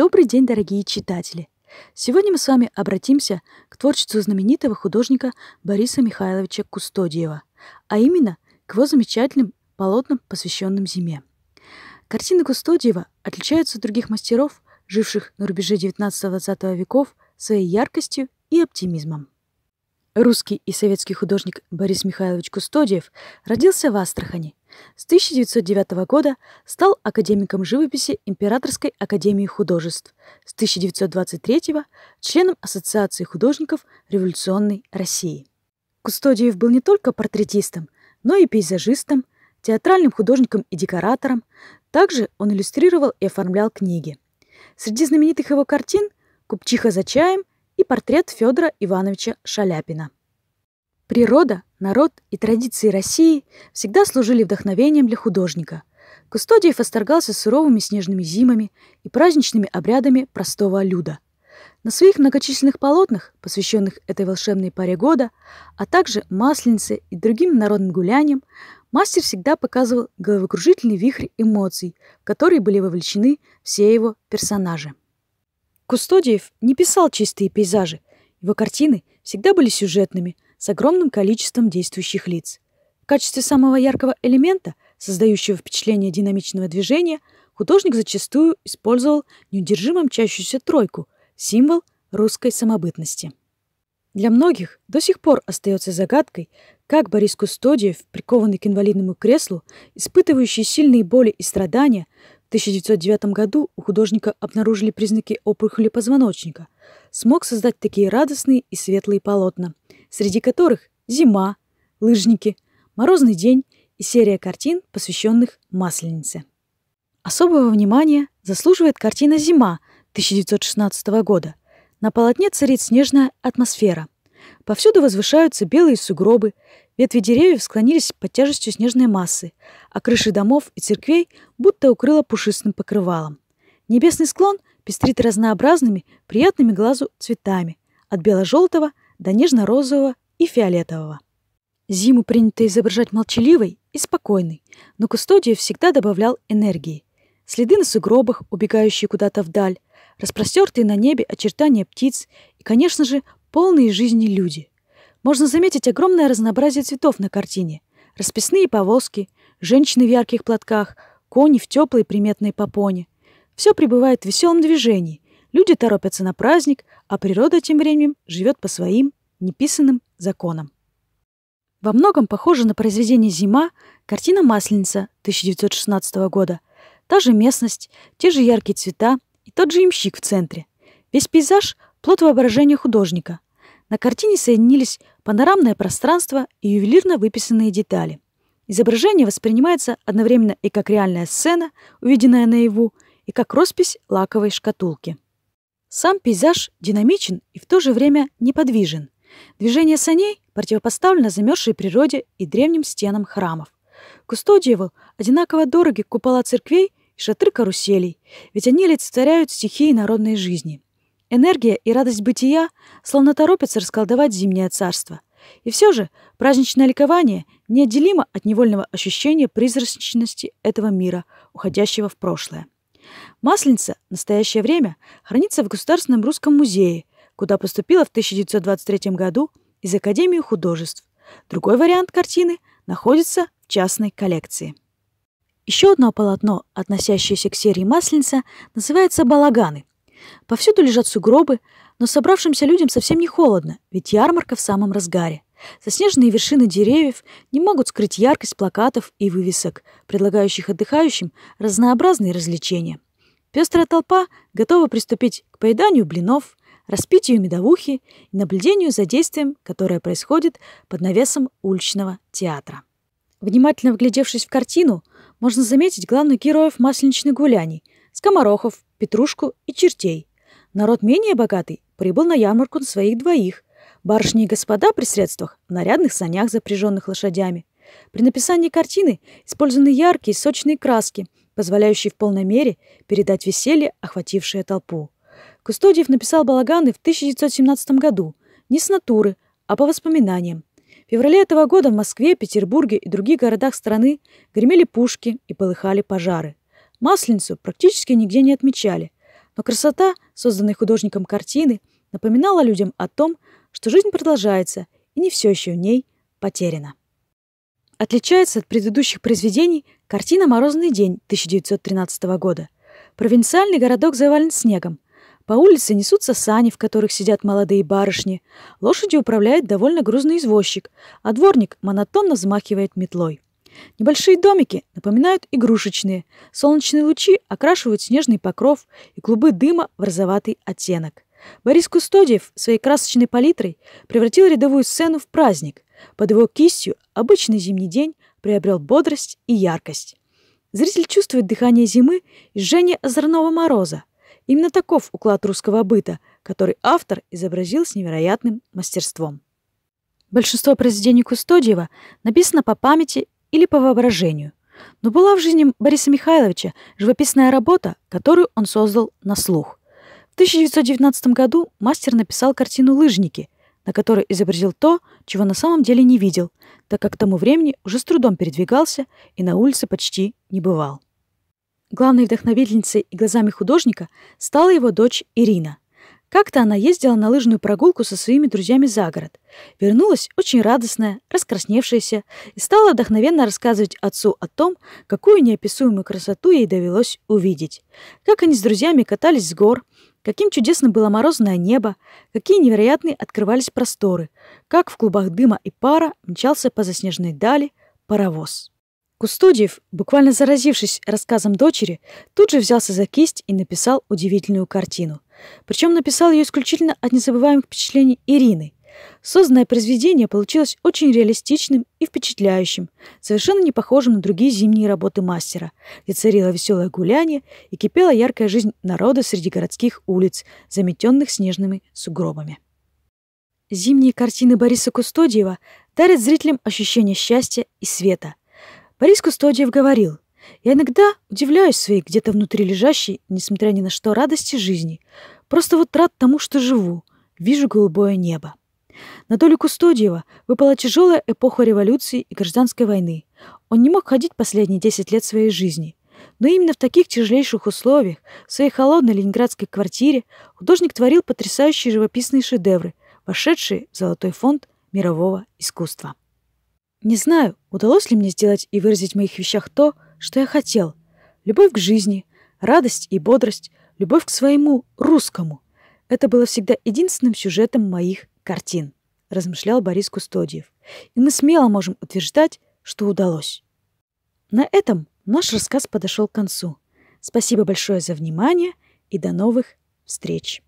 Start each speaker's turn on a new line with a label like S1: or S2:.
S1: Добрый день, дорогие читатели! Сегодня мы с вами обратимся к творчеству знаменитого художника Бориса Михайловича Кустодиева, а именно к его замечательным полотнам, посвященным зиме. Картины Кустодиева отличаются от других мастеров, живших на рубеже 19-20 веков, своей яркостью и оптимизмом. Русский и советский художник Борис Михайлович Кустодиев родился в Астрахани. С 1909 года стал академиком живописи Императорской академии художеств. С 1923 – года членом Ассоциации художников революционной России. Кустодиев был не только портретистом, но и пейзажистом, театральным художником и декоратором. Также он иллюстрировал и оформлял книги. Среди знаменитых его картин – «Купчиха за чаем» и портрет Федора Ивановича Шаляпина. Природа, народ и традиции России всегда служили вдохновением для художника. Кустодиев осторгался суровыми снежными зимами и праздничными обрядами простого люда. На своих многочисленных полотнах, посвященных этой волшебной паре года, а также масленице и другим народным гуляниям, мастер всегда показывал головокружительный вихрь эмоций, в которые были вовлечены все его персонажи. Кустодиев не писал чистые пейзажи. Его картины всегда были сюжетными, с огромным количеством действующих лиц. В качестве самого яркого элемента, создающего впечатление динамичного движения, художник зачастую использовал неудержимо мчащуюся тройку – символ русской самобытности. Для многих до сих пор остается загадкой, как Борис Кустодиев, прикованный к инвалидному креслу, испытывающий сильные боли и страдания, 1909 году у художника обнаружили признаки опухоли позвоночника. Смог создать такие радостные и светлые полотна, среди которых «Зима», «Лыжники», «Морозный день» и серия картин, посвященных Масленице. Особого внимания заслуживает картина «Зима» 1916 года. На полотне царит снежная атмосфера. Повсюду возвышаются белые сугробы, Ветви деревьев склонились под тяжестью снежной массы, а крыши домов и церквей будто укрыло пушистым покрывалом. Небесный склон пестрит разнообразными, приятными глазу цветами, от бело-желтого до нежно-розового и фиолетового. Зиму принято изображать молчаливой и спокойной, но Кустодия всегда добавлял энергии. Следы на сугробах, убегающие куда-то вдаль, распростертые на небе очертания птиц и, конечно же, полные жизни люди. Можно заметить огромное разнообразие цветов на картине. Расписные повозки, женщины в ярких платках, кони в теплой приметной попоне. Все пребывает в веселом движении. Люди торопятся на праздник, а природа тем временем живет по своим неписанным законам. Во многом похожа на произведение «Зима» картина «Масленица» 1916 года. Та же местность, те же яркие цвета и тот же имщик в центре. Весь пейзаж – плод воображения художника – на картине соединились панорамное пространство и ювелирно выписанные детали. Изображение воспринимается одновременно и как реальная сцена, увиденная наяву, и как роспись лаковой шкатулки. Сам пейзаж динамичен и в то же время неподвижен. Движение саней противопоставлено замерзшей природе и древним стенам храмов. Кустодиеву одинаково дороги купола церквей и шатры каруселей, ведь они олицетворяют стихии народной жизни – Энергия и радость бытия словно торопятся расколдовать зимнее царство. И все же праздничное ликование неотделимо от невольного ощущения призрачности этого мира, уходящего в прошлое. Масленица в настоящее время хранится в Государственном русском музее, куда поступила в 1923 году из Академии художеств. Другой вариант картины находится в частной коллекции. Еще одно полотно, относящееся к серии Масленица, называется «Балаганы», Повсюду лежат сугробы, но собравшимся людям совсем не холодно, ведь ярмарка в самом разгаре. Заснеженные вершины деревьев не могут скрыть яркость плакатов и вывесок, предлагающих отдыхающим разнообразные развлечения. Пестрая толпа готова приступить к поеданию блинов, распитию медовухи и наблюдению за действием, которое происходит под навесом уличного театра. Внимательно вглядевшись в картину, можно заметить главных героев масленичных гуляний – скоморохов, петрушку и чертей. Народ менее богатый прибыл на ярмарку на своих двоих. Барышни и господа при средствах – в нарядных санях, запряженных лошадями. При написании картины использованы яркие, сочные краски, позволяющие в полной мере передать веселье, охватившее толпу. Кустодиев написал балаганы в 1917 году, не с натуры, а по воспоминаниям. В феврале этого года в Москве, Петербурге и других городах страны гремели пушки и полыхали пожары. Масленицу практически нигде не отмечали, но красота, созданной художником картины, напоминала людям о том, что жизнь продолжается и не все еще в ней потеряно. Отличается от предыдущих произведений картина «Морозный день» 1913 года. Провинциальный городок завален снегом. По улице несутся сани, в которых сидят молодые барышни. Лошади управляет довольно грузный извозчик, а дворник монотонно взмахивает метлой. Небольшие домики напоминают игрушечные. Солнечные лучи окрашивают снежный покров и клубы дыма в розоватый оттенок. Борис Кустодиев своей красочной палитрой превратил рядовую сцену в праздник. Под его кистью обычный зимний день приобрел бодрость и яркость. Зритель чувствует дыхание зимы и жжение озорного мороза. Именно таков уклад русского быта, который автор изобразил с невероятным мастерством. Большинство произведений Кустодиева написано по памяти или по воображению. Но была в жизни Бориса Михайловича живописная работа, которую он создал на слух. В 1919 году мастер написал картину «Лыжники», на которой изобразил то, чего на самом деле не видел, так как к тому времени уже с трудом передвигался и на улице почти не бывал. Главной вдохновительницей и глазами художника стала его дочь Ирина – как-то она ездила на лыжную прогулку со своими друзьями за город. Вернулась очень радостная, раскрасневшаяся, и стала вдохновенно рассказывать отцу о том, какую неописуемую красоту ей довелось увидеть. Как они с друзьями катались с гор, каким чудесно было морозное небо, какие невероятные открывались просторы, как в клубах дыма и пара мчался по заснеженной дали паровоз. Кустодиев, буквально заразившись рассказом дочери, тут же взялся за кисть и написал удивительную картину – причем написал ее исключительно от незабываемых впечатлений Ирины. Созданное произведение получилось очень реалистичным и впечатляющим, совершенно не похожим на другие зимние работы мастера, где царило веселое гуляние и кипела яркая жизнь народа среди городских улиц, заметенных снежными сугробами. Зимние картины Бориса Кустодиева дарят зрителям ощущение счастья и света. Борис Кустодиев говорил – я иногда удивляюсь своей где-то внутри лежащей, несмотря ни на что, радости жизни. Просто вот рад тому, что живу. Вижу голубое небо. На долю Кустодиева выпала тяжелая эпоха революции и гражданской войны. Он не мог ходить последние 10 лет своей жизни. Но именно в таких тяжелейших условиях, в своей холодной ленинградской квартире, художник творил потрясающие живописные шедевры, вошедшие в Золотой фонд мирового искусства. Не знаю, удалось ли мне сделать и выразить в моих вещах то, что я хотел. Любовь к жизни, радость и бодрость, любовь к своему русскому. Это было всегда единственным сюжетом моих картин, размышлял Борис Кустодиев. И мы смело можем утверждать, что удалось. На этом наш рассказ подошел к концу. Спасибо большое за внимание и до новых встреч!